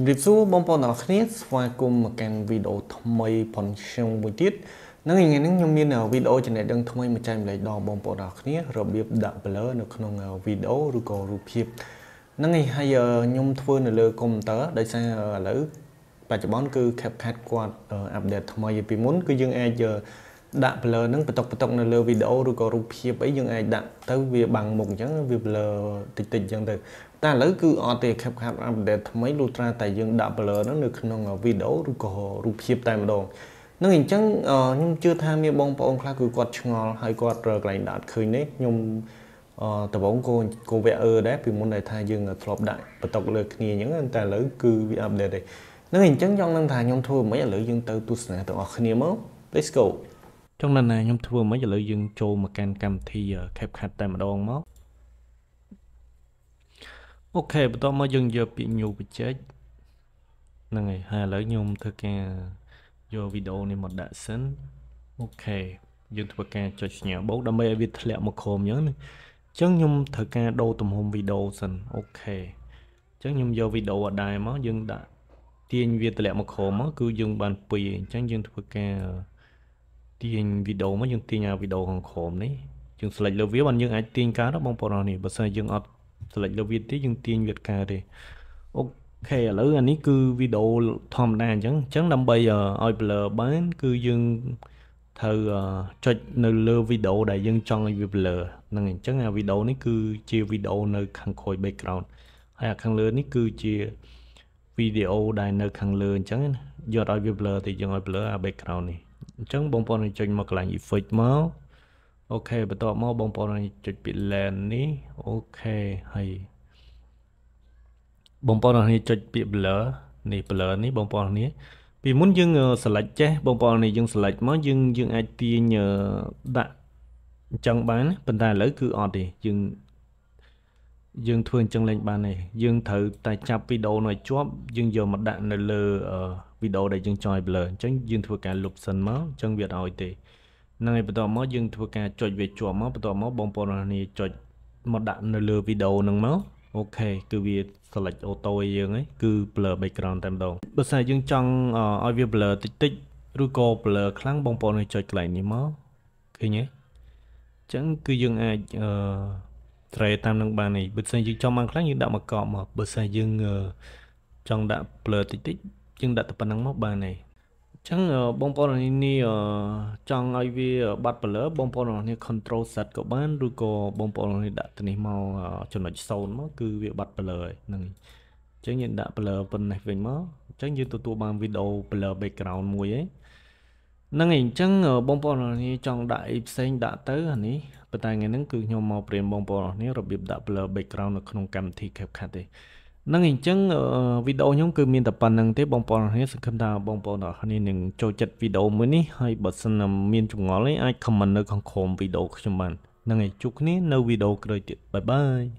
ជំរាបសួរបងប្អូនទាំងអស់គ្នាស្វាគមន៍មកកាន់វីដេអូថ្មីផងខ្ញុំមួយទៀតនឹងថ្ងៃនេះខ្ញុំមានវីដេអូចំណេះដឹងថ្មីមកចែកម្លែកដល់បងប្អូនទាំងអស់គ្នារបៀបដាក់ blur នៅក្នុងវីដេអូឬក៏រូបភាពហ្នឹងឯងហើយខ្ញុំធ្វើនៅលើកុំព្យូទ័រដោយសារឥឡូវបច្ចុប្បន្នគឺ CapCut គាត់អាប់ដេតថ្មីពីមុនគឺយើងអាចដាក់ blur ហ្នឹងបន្តុកបន្តុកនៅលើវីដេអូឬក៏រូបភាពអីយើងអាចដាក់ទៅវាបាំងមុខអញ្ចឹងវា blur តិចតិចអញ្ចឹងទៅតែឥឡូវគឺអត់ទេ CapCut update ថ្មីលុះត្រាតែយើងដាក់ blur ហ្នឹងនៅក្នុងវីដេអូឬក៏រូបភាពតែម្ដងនឹងអញ្ចឹងខ្ញុំជឿថាមានបងប្អូនខ្លះគឺគាត់ឆ្ងល់ហើយគាត់រើកន្លែងដាក់ឃើញនេះខ្ញុំដំបងគោគោវអឺដែរពីមុនដែលថាយើងធ្លាប់ដាក់បន្តុកលើគ្នាអញ្ចឹងតែឥឡូវគឺវា update ទេនឹងអញ្ចឹងចង់នឹងថាខ្ញុំធ្វើមិនឥឡូវយើងទៅទស្សនាទាំងអស់គ្នាមក Let's go ចុងណ៎ណាខ្ញុំធ្វើមិនឥឡូវយើងចូលមកកាន់កម្មវិធី CapCut តែម្ដងមកអូខេបន្តមកយើងយកពាក្យ new project ហ្នឹងហើយហើយឥឡូវខ្ញុំធ្វើការយកវីដេអូនេះមកដាក់សិនអូខេយើងធ្វើការចុចសញ្ញាបូកដើម្បីឲ្យវាធ្លាក់មកក្រោមអញ្ចឹងណាអញ្ចឹងខ្ញុំត្រូវការដូរទំហំវីដេអូសិនអូខេអញ្ចឹងខ្ញុំយកវីដេអូអត់ដែរមកយើងដាក់ទាញវាធ្លាក់មកក្រោមមកគឺយើងបាន2អញ្ចឹងយើងធ្វើការទាញវីដេអូមកយើងទាញអាវីដេអូខាងក្រោមនេះយើងស្លេចលើវាបានយើងអាចទាញការបងប្អូននេះបើសិនយើងអត់ស្លេចលើវាទេយើងទាញវាការទេអូខេឥឡូវអានេះគឺវីដេអូធម្មតាអញ្ចឹងអញ្ចឹងដើម្បីឲ្យ blur បានគឺយើងត្រូវចុចនៅលើវីដេអូដែលយើងចង់ឲ្យវា blur ហ្នឹងអញ្ចឹងអាវីដេអូនេះគឺជាវីដេអូនៅខាងក្រោយ background ហើយខាងលើនេះគឺជាវីដេអូដែលនៅខាងលើអញ្ចឹងយកឲ្យវា blur តែយើងឲ្យ blur អា background នេះអញ្ចឹងបងប្អូនចុចមកកន្លែង effect មកអូខេបន្ទាប់មកបងប្អូនចុចពី land នេះអូខេហើយបងប្អូននេះចុចពី blur នេះ blur នេះបងប្អូននេះពីមុនយើង select ចេះ បងប្អូននេះយើង select មកយើងយើងអាចទាញដាក់អញ្ចឹងបានប៉ុន្តែឥឡូវគឺអត់ទេយើងយើងធ្វើអញ្ចឹងលេងបានទេយើងត្រូវតែចាប់វីដេអូនៅជាប់យើងយកមកដាក់នៅលើអឺវីដេអូដែលយើងចង់ឲ្យ blur អញ្ចឹងយើងធ្វើការលុបសិនមកអញ្ចឹងវាអត់ឲ្យទេហ្នឹងហើយបន្ទាប់មកយើងធ្វើការចុចវាជាប់មកបន្ទាប់មកបងប្អូនអ្នកនាងចុចមកដាក់នៅលើវីដេអូហ្នឹងមកអូខេគឺវា select auto ឲ្យយើងឯងគឺ blur background តែម្ដងបើសិនយើងចង់ឲ្យវា blur តិចតិចឬក៏ blur ខ្លាំងបងប្អូនឲ្យចុចកន្លែងនេះមកឃើញទេអញ្ចឹងគឺយើងអាចអឺ tray តាមនឹងបាននេះបើសិនយើងចង់បានខ្លាំងយើងដាក់មកកប់មកបើសិនយើងចង់ដាក់ blur តិចតិចយើងដាក់តែប៉ុណ្្នឹងមកបានហើយអញ្ចឹងបងប្អូននេះចង់ឲ្យវាបាត់ពលឺបងប្អូននេះ control set ក៏បានឬក៏បងប្អូននេះដាក់ទៅនេះមកចំណុច0មកគឺវាបាត់ពលឺហ្នឹងអញ្ចឹងយើងដាក់ blur ប៉ុណ្ណេះវិញមកអញ្ចឹងយើងទទួលបាន video blur background មួយឯងហ្នឹងឯងអញ្ចឹងបងប្អូននេះចង់ដាក់អីផ្សេងដាក់ទៅអានេះប៉ុន្តែថ្ងៃហ្នឹងគឺខ្ញុំមកព្រាមបងប្អូននេះរបៀបដាក់ blur background នៅក្នុងកម្មវិធី CapCut ទេនឹងអញ្ចឹងវីដេអូខ្ញុំគឺមានតែប៉ុណ្្នឹងទេបងប្អូនអរគ្នាសង្ឃឹមថាបងប្អូនអរគ្នានឹងចូលចិត្តវីដេអូមួយនេះហើយបើសិនមានចម្ងល់អីអាច comment នៅខាងក្រោមវីដេអូខ្ញុំបានហ្នឹងហើយជួបគ្នានៅវីដេអូក្រោយទៀតបាយបាយ